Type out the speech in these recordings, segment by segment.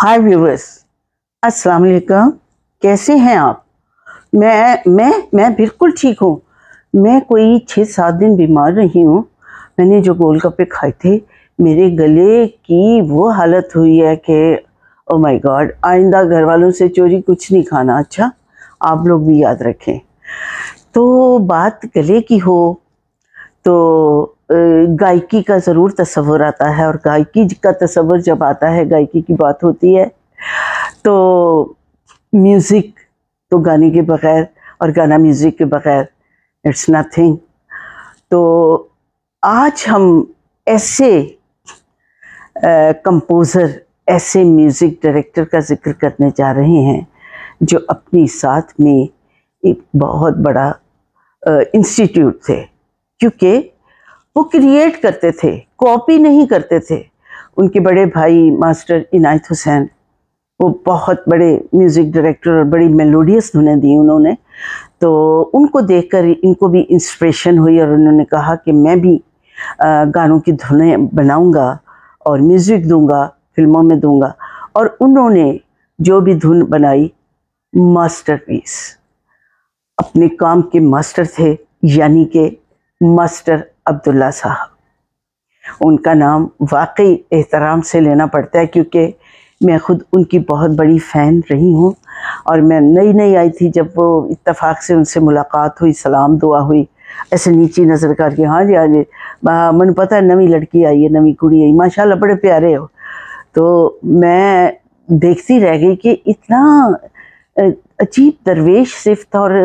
हाय viewers अस्सलाम वालेकुम कैसे हैं आप मैं मैं मैं बिल्कुल ठीक हूँ मैं कोई छः सात दिन बीमार रही हूँ मैंने जो गोल खाए थे मेरे गले की वो हालत हुई है कि ओ माय गॉड आइंदा घर वालों से चोरी कुछ नहीं खाना अच्छा आप लोग भी याद रखें तो बात गले की हो तो गायकी का ज़रूर तस्वुर आता है और गायकी का तस्वुर जब आता है गायकी की बात होती है तो म्यूज़िक तो गाने के बग़ैर और गाना म्यूज़िक के बग़ैर इट्स नथिंग तो आज हम ऐसे कंपोज़र ऐसे म्यूज़िक डायरेक्टर का जिक्र करने जा रहे हैं जो अपनी साथ में एक बहुत बड़ा इंस्टीट्यूट थे क्योंकि वो क्रिएट करते थे कॉपी नहीं करते थे उनके बड़े भाई मास्टर इनायत हुसैन वो बहुत बड़े म्यूज़िक डायरेक्टर और बड़ी मेलोडियस धुनें दी उन्होंने तो उनको देखकर इनको भी इंस्पिरेशन हुई और उन्होंने कहा कि मैं भी गानों की धुनें बनाऊंगा और म्यूज़िक दूंगा फिल्मों में दूंगा और उन्होंने जो भी धुन बनाई मास्टरपीस अपने काम के मास्टर थे यानी कि मास्टर अब्दुल्ला साहब उनका नाम वाकई एहतराम से लेना पड़ता है क्योंकि मैं ख़ुद उनकी बहुत बड़ी फ़ैन रही हूँ और मैं नई नई आई थी जब वो इतफाक़ से उनसे मुलाकात हुई सलाम दुआ हुई ऐसे नीची नज़र करके हाँ जी हाँ जी मैंने पता है नवी लड़की आई है नवी कुड़ी आई माशाल्लाह बड़े प्यारे हो तो मैं देखती रह गई कि इतना अजीब दरवेश सिफ्त और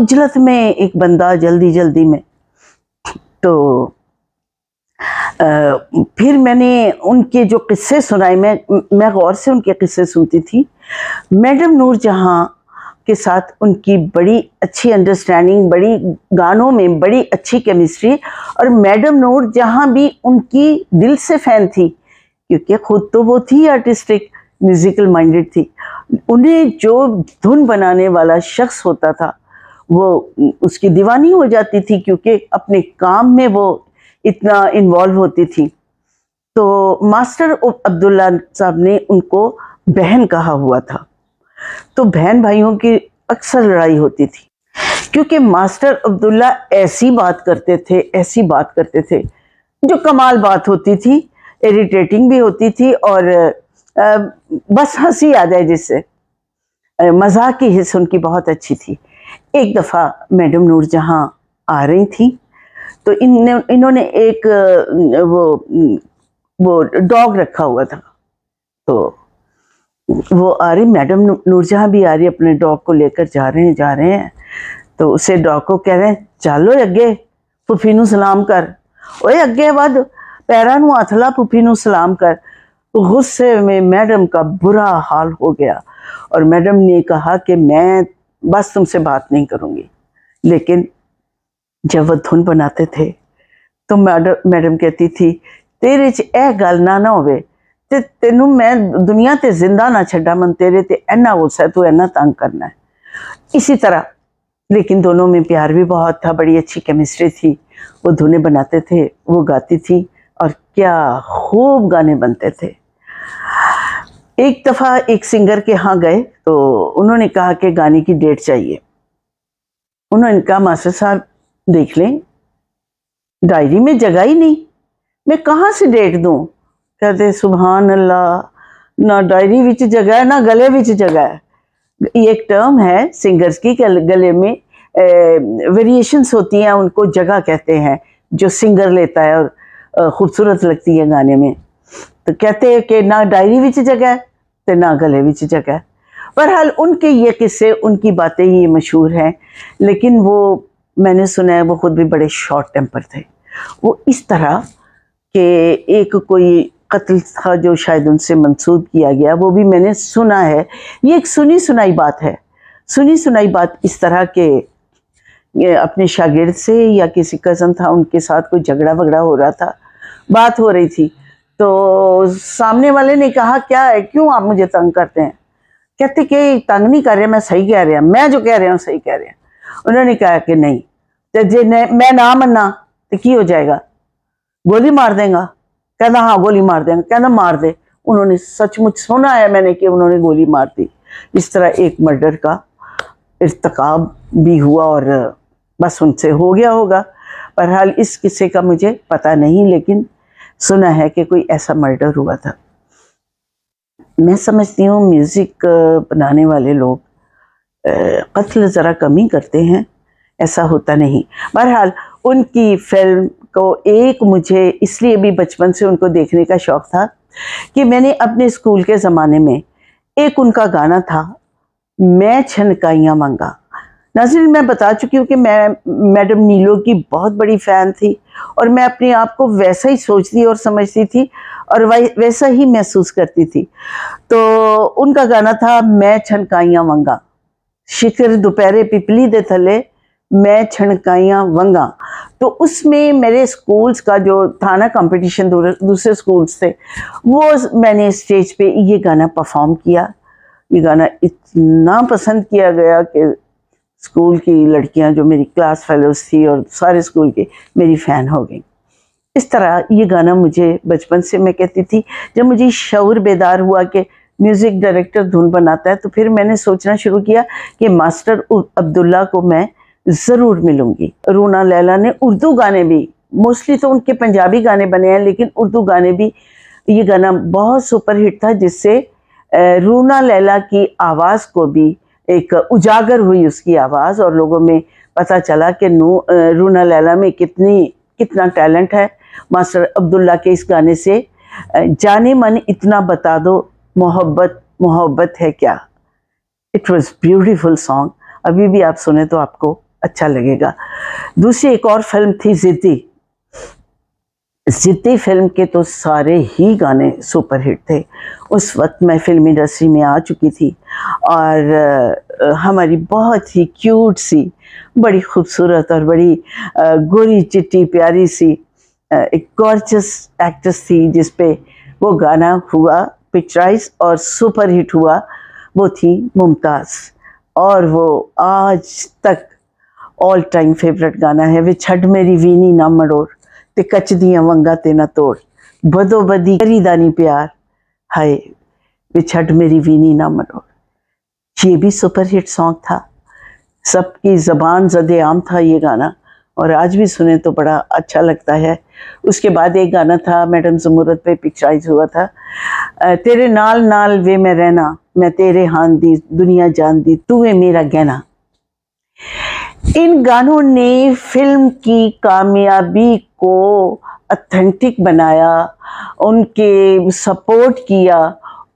उजलत में एक बंदा जल्दी जल्दी में तो आ, फिर मैंने उनके जो किस्से सुनाए मैं मैं गौर से उनके किस्से सुनती थी मैडम नूर जहाँ के साथ उनकी बड़ी अच्छी अंडरस्टैंडिंग बड़ी गानों में बड़ी अच्छी केमिस्ट्री और मैडम नूर जहाँ भी उनकी दिल से फ़ैन थी क्योंकि खुद तो वो थी आर्टिस्टिक म्यूज़िकल माइंडेड थी उन्हें जो धुन बनाने वाला शख्स होता था वो उसकी दीवानी हो जाती थी क्योंकि अपने काम में वो इतना इन्वॉल्व होती थी तो मास्टर अब्दुल्ला साहब ने उनको बहन कहा हुआ था तो बहन भाइयों की अक्सर लड़ाई होती थी क्योंकि मास्टर अब्दुल्ला ऐसी बात करते थे ऐसी बात करते थे जो कमाल बात होती थी इरिटेटिंग भी होती थी और बस हंसी आ जाए जिससे मजाक की हिस्स उनकी बहुत अच्छी थी एक दफ़ा मैडम नूरजहाँ आ रही थी तो इन इन्होंने एक वो वो डॉग रखा हुआ था तो वो आ रही मैडम नूरजहाँ भी आ रही अपने डॉग को लेकर जा रहे हैं जा रहे हैं तो उसे डॉग को कह रहे हैं चलो अगे पुफी सलाम कर ਕਰ ਓਏ ਅੱਗੇ ਵੱਧ ਪੈਰਾਂ ਨੂੰ ਹੱਥ ਲਾ गुस्से में मैडम का बुरा हाल हो गया और मैडम ने कहा कि मैं बस तुमसे बात नहीं करूँगी लेकिन जब वह धुन बनाते थे तो मैडम मैडम कहती थी तेरे च यह गल ना ना ते ਤੇ मैं दुनिया ਦੁਨੀਆ जिंदा ना ਨਾ मन तेरे ते ਤੇ गुस्सा तू तो ਐਨਾ तंग करना है इसी तरह लेकिन दोनों में प्यार भी बहुत था बड़ी अच्छी केमिस्ट्री थी वो धुने बनाते थे वो गाती थी और क्या खूब गाने बनते थे एक दफ़ा एक सिंगर के यहाँ गए तो उन्होंने कहा कि गाने की डेट चाहिए उन्होंने कहा मास्टर साहब देख लें डायरी में जगह ही नहीं मैं कहाँ से डेट दूँ कहते सुबहान अल्लाह ना डायरी बिच जगह है ना गले बिच जगह है ये एक टर्म है सिंगर्स की गले में वेरिएशंस होती हैं उनको जगह कहते हैं जो सिंगर लेता है और खूबसूरत लगती है गाने में तो कहते हैं कि ना डायरी बिच जगह है तो ना गले ਵਿੱਚ बहरहाल उनके ये किस्से उनकी बातें ये मशहूर हैं लेकिन वो मैंने सुना है वो ख़ुद भी बड़े शॉर्ट टेम्पर थे वो इस तरह के एक कोई कत्ल था जो शायद उनसे मंसूब किया गया वो भी मैंने सुना है ये एक सुनी सुनाई बात है सुनी सुनाई बात इस तरह के अपने शागिर्द से या किसी कज़न था उनके साथ कोई झगड़ा वगड़ा हो रहा था बात हो रही थी तो सामने वाले ने कहा क्या है क्यों आप मुझे तंग करते हैं कहते कि तंग नहीं कर रहे मैं सही कह रहा मैं जो कह रहा हूँ सही कह रहा उन्होंने कहा कि नहीं तो जे मैं ना मना तो की हो जाएगा गोली मार देगा कहना हाँ गोली मार देगा कहना मार दे उन्होंने सचमुच सुना है मैंने कि उन्होंने गोली मार दी इस तरह एक मर्डर का इरतकाब भी हुआ और बस उनसे हो गया होगा बहरहाल इस किस्से का मुझे पता नहीं लेकिन सुना है कि कोई ऐसा मर्डर हुआ था मैं समझती हूँ म्यूज़िक बनाने वाले लोग कत्ल ज़रा कम ही करते हैं ऐसा होता नहीं बहरहाल उनकी फिल्म को एक मुझे इसलिए भी बचपन से उनको देखने का शौक़ था कि मैंने अपने स्कूल के ज़माने में एक उनका गाना था मैं छनकाइयाँ मांगा नाजरीन मैं बता चुकी हूँ कि मैं मैडम नीलो की बहुत बड़ी फ़ैन थी और मैं अपने आप को वैसा ही सोचती और समझती थी और वैसा ही महसूस करती थी तो उनका गाना था मैं छनकाइयाँ वंगा शिखर दोपहरे पिपली दे थले मैं छनकाइयाँ वंगा तो उसमें मेरे स्कूल्स का जो था ना कंपटीशन दूसरे स्कूल्स थे वो मैंने स्टेज पे ये गाना परफॉर्म किया ये गाना इतना पसंद किया गया कि स्कूल की लड़कियां जो मेरी क्लास फेलोज थी और सारे स्कूल के मेरी फ़ैन हो गई इस तरह ये गाना मुझे बचपन से मैं कहती थी जब मुझे शौर बेदार हुआ कि म्यूज़िक डायरेक्टर धुन बनाता है तो फिर मैंने सोचना शुरू किया कि मास्टर अब्दुल्ला को मैं ज़रूर मिलूंगी रूना लैला ने उर्दू गाने भी मोस्टली तो उनके पंजाबी गाने बने हैं लेकिन उर्दू गाने भी ये गाना बहुत सुपरहिट था जिससे रूना लैला की आवाज़ को भी एक उजागर हुई उसकी आवाज़ और लोगों में पता चला कि नू रूना लैला में कितनी कितना टैलेंट है मास्टर अब्दुल्ला के इस गाने से जाने मन इतना बता दो मोहब्बत मोहब्बत है क्या इट वॉज़ ब्यूटिफुल सॉन्ग अभी भी आप सुने तो आपको अच्छा लगेगा दूसरी एक और फिल्म थी ज़िद्दी ज़िद्दी फिल्म के तो सारे ही गाने सुपरहिट थे उस वक्त मैं फिल्म इंडस्ट्री में आ चुकी थी और हमारी बहुत ही क्यूट सी बड़ी खूबसूरत और बड़ी गोरी चिट्टी प्यारी सी एक गॉर्जस एक्ट्रेस थी जिसपे वो गाना हुआ पिक्चराइज और सुपर हिट हुआ वो थी मुमताज़ और वो आज तक ऑल टाइम फेवरेट गाना है वे छठ मेरी वीनी ना मड़ोर कच ਕੱਚ वंगा ਵੰਗਾ ਤੇ ਨਾ ਤੋੜ ਬਦੋ ਬਦੀ ਕਰੀਦਾ ਨਹੀਂ प्यार हाय वे छठ मेरी वीनी ना मनोर ये भी सुपरहिट सॉन्ग था सबकी ज़बान जद आम था ये गाना और आज भी सुने तो बड़ा अच्छा लगता है उसके बाद एक गाना था मैडम जमूरत पे पिक्चराइज हुआ था तेरे नाल नाल वे मैं रहना मैं तेरे हान दी दुनिया जान दी तू है मेरा गहना इन गानों ने फिल्म की कामयाबी को अथेंटिक बनाया उनके सपोर्ट किया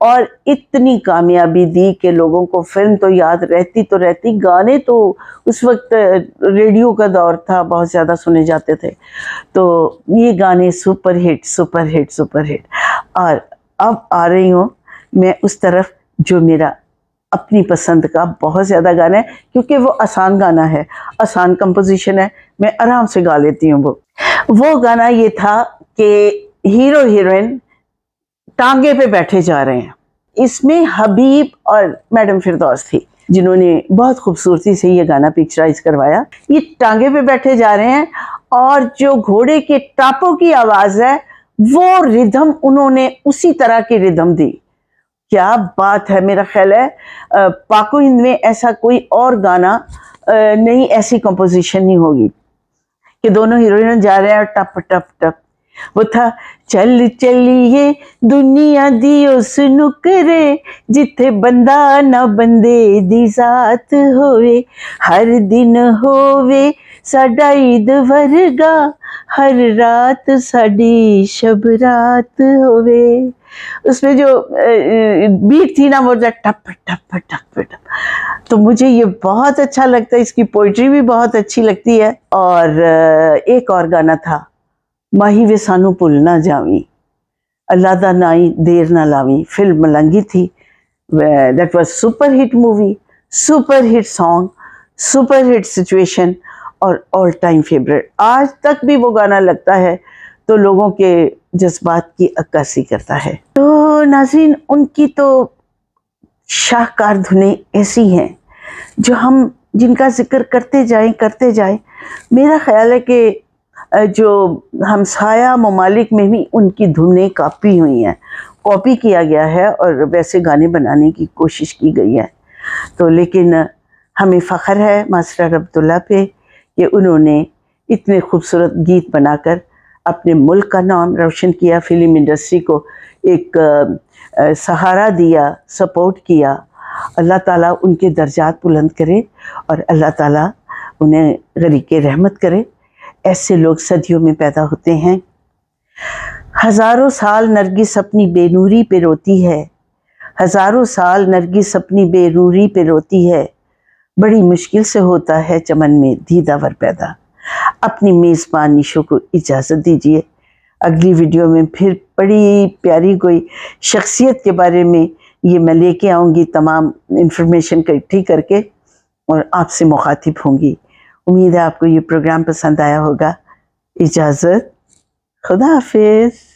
और इतनी कामयाबी दी कि लोगों को फिल्म तो याद रहती तो रहती गाने तो उस वक्त रेडियो का दौर था बहुत ज़्यादा सुने जाते थे तो ये गाने super hit super hit super hit और अब आ रही हूँ मैं उस तरफ जो मेरा अपनी पसंद का बहुत ज़्यादा गाना है क्योंकि वो आसान गाना है आसान कंपोजिशन है मैं आराम से गा लेती हूँ वो वो गाना ये था कि हीरो हीरोइन टांगे पे बैठे जा रहे हैं इसमें हबीब और मैडम फिरदौस थी जिन्होंने बहुत खूबसूरती से ये गाना पिक्चराइज करवाया ये टांगे पे बैठे जा रहे हैं और जो घोड़े के टापों की आवाज़ है वो रिदम उन्होंने उसी तरह की रिदम दी क्या बात है मेरा ख्याल है पाको हिंद में ऐसा कोई और गाना नहीं ऐसी कंपोजिशन नहीं होगी कि दोनों हीरोइन जा रहे हैं और टप टप टप वो था चल चलिए दुनिया दियो सुनु करे जिथे बंदा न बंदे दी साथ होवे हर दिन होवे साडा ईद वरगा हर रात साडी शब रात होवे उसमें जो बीट थी ना वो टप टप टप टप तो मुझे ये बहुत अच्छा लगता है इसकी पोइट्री भी बहुत अच्छी लगती है और एक और गाना था माही वे सानू भुल ना जावी अल्लाह दा नाई देर ना लावी फिल्म मलंगी थी that was super hit movie super hit song super hit situation और ऑल टाइम फेवरेट आज तक भी वो गाना लगता है तो लोगों के जज्बात की अक्कासी करता है तो नाजरीन उनकी तो शाहकार धुने ऐसी हैं जो हम जिनका जिक्र करते जाएं करते जाएं मेरा ख्याल है कि जो हमसाया ममालिक में भी उनकी धुनें कापी हुई हैं कॉपी किया गया है और वैसे गाने बनाने की कोशिश की गई है तो लेकिन हमें फ़ख्र है मास्टर अब्दुल्ला पे कि उन्होंने इतने खूबसूरत गीत बनाकर अपने मुल्क का नाम रोशन किया फिल्म इंडस्ट्री को एक आ, आ, सहारा दिया सपोर्ट किया अल्लाह ताला उनके दर्जात बुलंद करे और अल्लाह ताला उन्हें गरीक रहमत करे ऐसे लोग सदियों में पैदा होते हैं हज़ारों साल नरगिस अपनी बेनूरी पे रोती है हज़ारों साल नरगिस अपनी बेनूरी पे रोती है बड़ी मुश्किल से होता है चमन में दीदावर पैदा अपनी मेज़बान निशो को इजाज़त दीजिए अगली वीडियो में फिर बड़ी प्यारी कोई शख्सियत के बारे में ये मैं लेके आऊँगी तमाम इन्फॉर्मेशन इकट्ठी करके और आपसे मुखातिब होंगी उम्मीद है आपको ये प्रोग्राम पसंद आया होगा इजाज़त खुदा हाफिज़